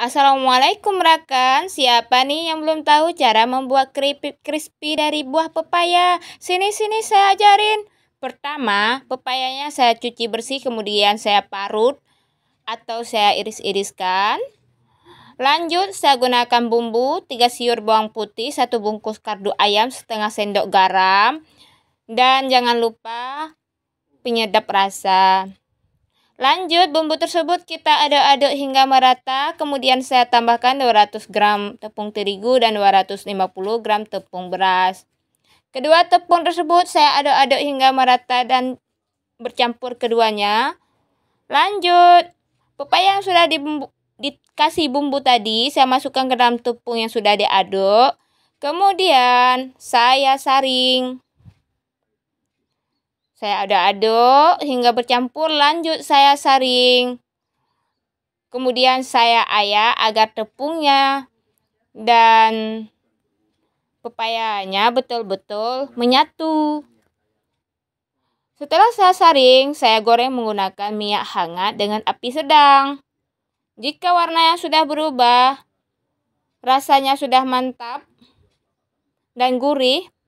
Assalamualaikum Rakan, siapa nih yang belum tahu cara membuat keripik crispy dari buah pepaya? Sini-sini saya ajarin. Pertama, pepayanya saya cuci bersih kemudian saya parut atau saya iris-iriskan. Lanjut, saya gunakan bumbu 3 siur bawang putih, 1 bungkus kardu ayam, setengah sendok garam. Dan jangan lupa penyedap rasa. Lanjut, bumbu tersebut kita aduk-aduk hingga merata, kemudian saya tambahkan 200 gram tepung terigu dan 250 gram tepung beras. Kedua tepung tersebut saya aduk-aduk hingga merata dan bercampur keduanya. Lanjut, pepaya yang sudah dibumbu, dikasih bumbu tadi saya masukkan ke dalam tepung yang sudah diaduk. Kemudian saya saring. Saya ada aduk hingga bercampur, lanjut saya saring. Kemudian saya ayak agar tepungnya dan pepayanya betul-betul menyatu. Setelah saya saring, saya goreng menggunakan minyak hangat dengan api sedang. Jika warna yang sudah berubah, rasanya sudah mantap dan gurih,